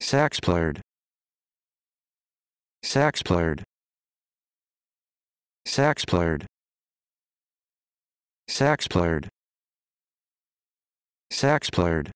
Sax played. Sax played. Sax played. Sax played. Sax played.